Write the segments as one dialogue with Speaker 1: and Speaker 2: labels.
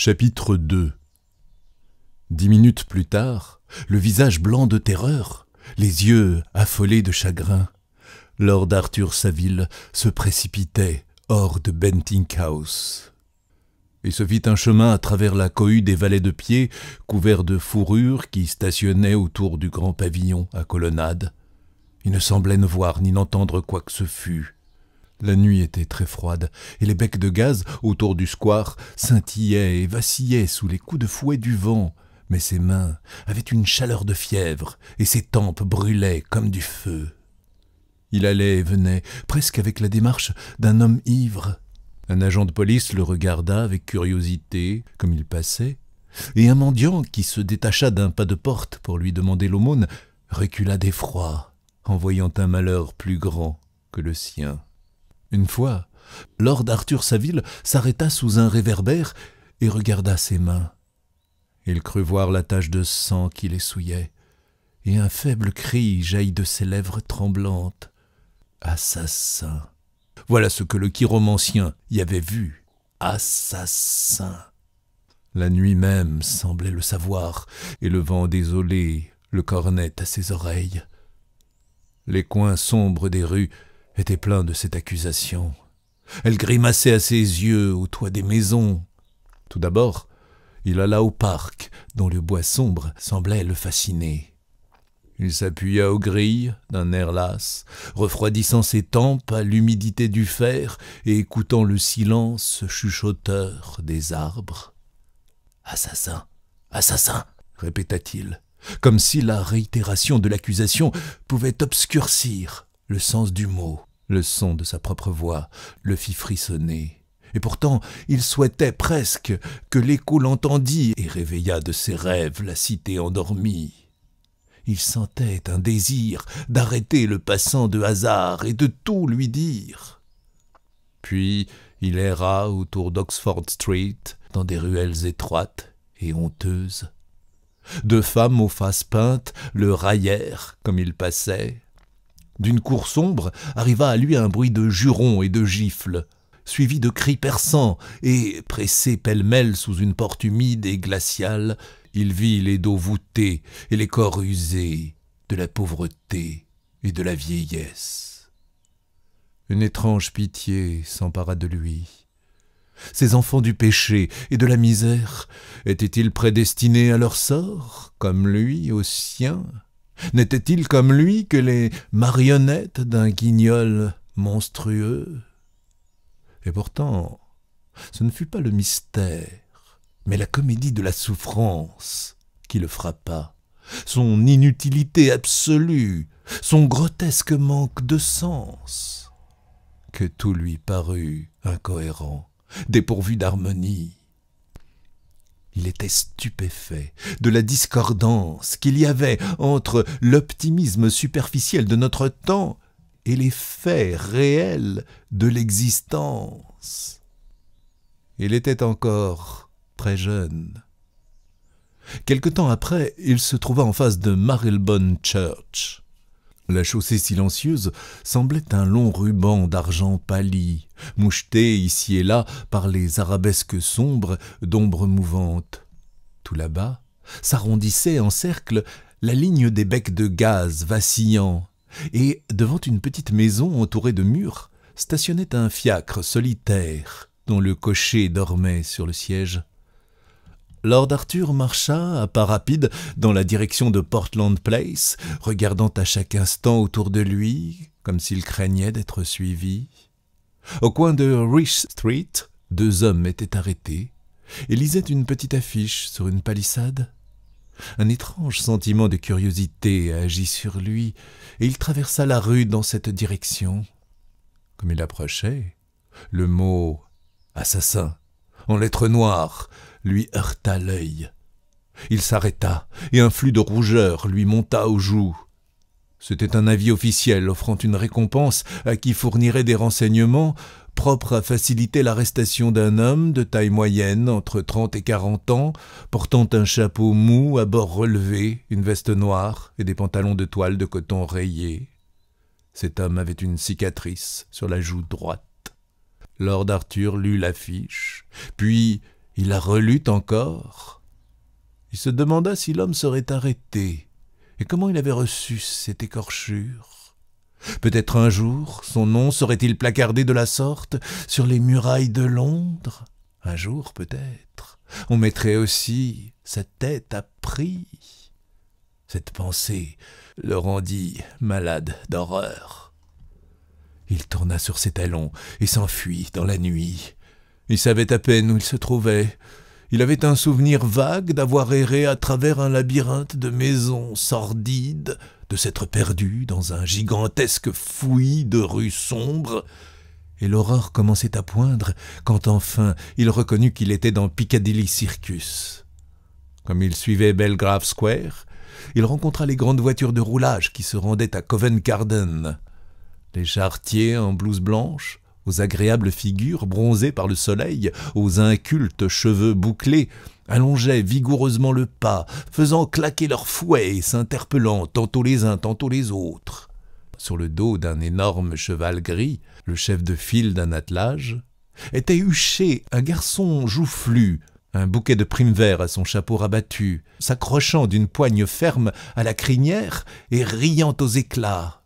Speaker 1: Chapitre 2 Dix minutes plus tard, le visage blanc de terreur, les yeux affolés de chagrin, Lord Arthur Saville se précipitait hors de Bentinck House Il se fit un chemin à travers la cohue des valets de pied couverts de fourrures qui stationnaient autour du grand pavillon à colonnade. Il ne semblait ne voir ni n'entendre quoi que ce fût. La nuit était très froide, et les becs de gaz autour du square scintillaient et vacillaient sous les coups de fouet du vent, mais ses mains avaient une chaleur de fièvre, et ses tempes brûlaient comme du feu. Il allait et venait, presque avec la démarche d'un homme ivre. Un agent de police le regarda avec curiosité, comme il passait, et un mendiant qui se détacha d'un pas de porte pour lui demander l'aumône recula d'effroi en voyant un malheur plus grand que le sien. Une fois, Lord Arthur Saville s'arrêta sous un réverbère et regarda ses mains. Il crut voir la tache de sang qui les souillait, et un faible cri jaillit de ses lèvres tremblantes. Assassin. Voilà ce que le chiromancien y avait vu. Assassin. La nuit même semblait le savoir, et le vent désolé le cornait à ses oreilles. Les coins sombres des rues était plein de cette accusation. Elle grimaçait à ses yeux au toit des maisons. Tout d'abord, il alla au parc, dont le bois sombre semblait le fasciner. Il s'appuya aux grilles d'un air las, refroidissant ses tempes à l'humidité du fer et écoutant le silence chuchoteur des arbres. Assassin, assassin, répéta-t-il, comme si la réitération de l'accusation pouvait obscurcir le sens du mot. Le son de sa propre voix le fit frissonner. Et pourtant, il souhaitait presque que l'écho l'entendît et réveillât de ses rêves la cité endormie. Il sentait un désir d'arrêter le passant de hasard et de tout lui dire. Puis il erra autour d'Oxford Street, dans des ruelles étroites et honteuses. Deux femmes aux faces peintes le raillèrent comme il passait. D'une cour sombre arriva à lui un bruit de jurons et de gifles, suivi de cris perçants, et, pressé pêle-mêle sous une porte humide et glaciale, il vit les dos voûtés et les corps usés de la pauvreté et de la vieillesse. Une étrange pitié s'empara de lui. Ces enfants du péché et de la misère étaient-ils prédestinés à leur sort, comme lui au sien N'était-il comme lui que les marionnettes d'un guignol monstrueux Et pourtant, ce ne fut pas le mystère, mais la comédie de la souffrance qui le frappa, son inutilité absolue, son grotesque manque de sens, que tout lui parut incohérent, dépourvu d'harmonie, il était stupéfait de la discordance qu'il y avait entre l'optimisme superficiel de notre temps et les faits réels de l'existence. Il était encore très jeune. Quelque temps après, il se trouva en face de Marylebone Church. La chaussée silencieuse semblait un long ruban d'argent pâli, moucheté ici et là par les arabesques sombres d'ombres mouvantes. Tout là-bas s'arrondissait en cercle la ligne des becs de gaz vacillants, et devant une petite maison entourée de murs stationnait un fiacre solitaire dont le cocher dormait sur le siège. Lord Arthur marcha, à pas rapide, dans la direction de Portland Place, regardant à chaque instant autour de lui, comme s'il craignait d'être suivi. Au coin de Rich Street, deux hommes étaient arrêtés et lisaient une petite affiche sur une palissade. Un étrange sentiment de curiosité agit sur lui, et il traversa la rue dans cette direction. Comme il approchait, le mot assassin, en lettres noires, lui heurta l'œil. Il s'arrêta, et un flux de rougeur lui monta aux joues. C'était un avis officiel offrant une récompense à qui fournirait des renseignements propres à faciliter l'arrestation d'un homme de taille moyenne entre trente et quarante ans, portant un chapeau mou à bord relevé, une veste noire et des pantalons de toile de coton rayé. Cet homme avait une cicatrice sur la joue droite. Lord Arthur lut l'affiche, puis il la relut encore. Il se demanda si l'homme serait arrêté et comment il avait reçu cette écorchure. Peut-être un jour son nom serait-il placardé de la sorte sur les murailles de Londres. Un jour peut-être on mettrait aussi sa tête à prix. Cette pensée le rendit malade d'horreur. Il tourna sur ses talons et s'enfuit dans la nuit. Il savait à peine où il se trouvait. Il avait un souvenir vague d'avoir erré à travers un labyrinthe de maisons sordides, de s'être perdu dans un gigantesque fouillis de rues sombres, et l'aurore commençait à poindre quand enfin il reconnut qu'il était dans Piccadilly Circus. Comme il suivait Belgrave Square, il rencontra les grandes voitures de roulage qui se rendaient à Covent Garden. Les charretiers en blouse blanche, aux agréables figures bronzées par le soleil, aux incultes cheveux bouclés, allongeaient vigoureusement le pas, faisant claquer leurs fouets et s'interpellant tantôt les uns, tantôt les autres. Sur le dos d'un énorme cheval gris, le chef de file d'un attelage, était huché un garçon joufflu, un bouquet de primes vert à son chapeau rabattu, s'accrochant d'une poigne ferme à la crinière et riant aux éclats.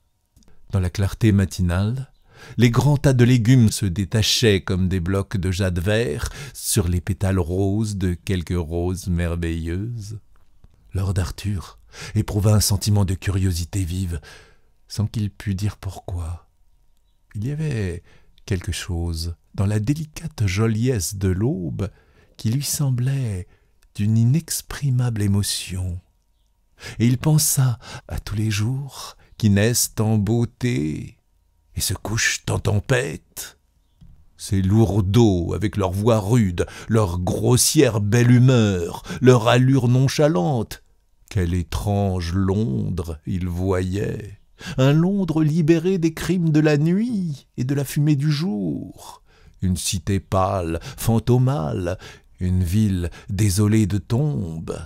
Speaker 1: Dans la clarté matinale, les grands tas de légumes se détachaient comme des blocs de jade vert sur les pétales roses de quelques roses merveilleuses. Lord Arthur éprouva un sentiment de curiosité vive, sans qu'il pût dire pourquoi. Il y avait quelque chose dans la délicate joliesse de l'aube qui lui semblait d'une inexprimable émotion. Et il pensa à tous les jours qui naissent en beauté et se couchent en tempête. Ces lourdeaux, avec leur voix rude, leur grossière belle humeur, leur allure nonchalante, quel étrange Londres ils voyaient un Londres libéré des crimes de la nuit et de la fumée du jour, une cité pâle, fantomale, une ville désolée de tombes.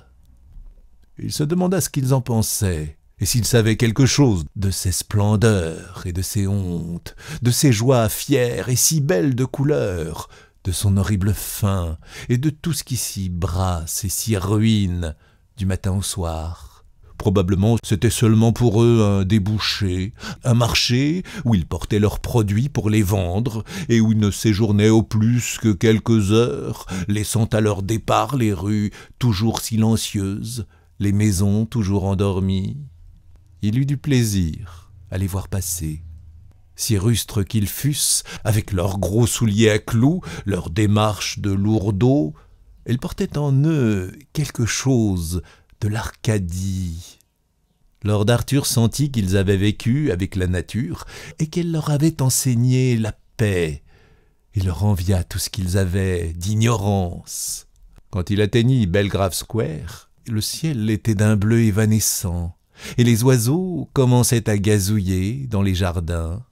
Speaker 1: Il se demanda ce qu'ils en pensaient, et s'il savait quelque chose de ses splendeurs et de ses hontes, de ses joies fières et si belles de couleur, de son horrible faim et de tout ce qui s'y brasse et s'y ruine du matin au soir. Probablement c'était seulement pour eux un débouché, un marché où ils portaient leurs produits pour les vendre et où ils ne séjournaient au plus que quelques heures, laissant à leur départ les rues toujours silencieuses, les maisons toujours endormies. Il eut du plaisir à les voir passer. Si rustres qu'ils fussent, avec leurs gros souliers à clous, leurs démarches de lourdeau, elles portaient en eux quelque chose de l'Arcadie. Lord Arthur sentit qu'ils avaient vécu avec la nature et qu'elle leur avait enseigné la paix. Il leur envia tout ce qu'ils avaient d'ignorance. Quand il atteignit Belgrave Square, le ciel était d'un bleu évanescent et les oiseaux commençaient à gazouiller dans les jardins,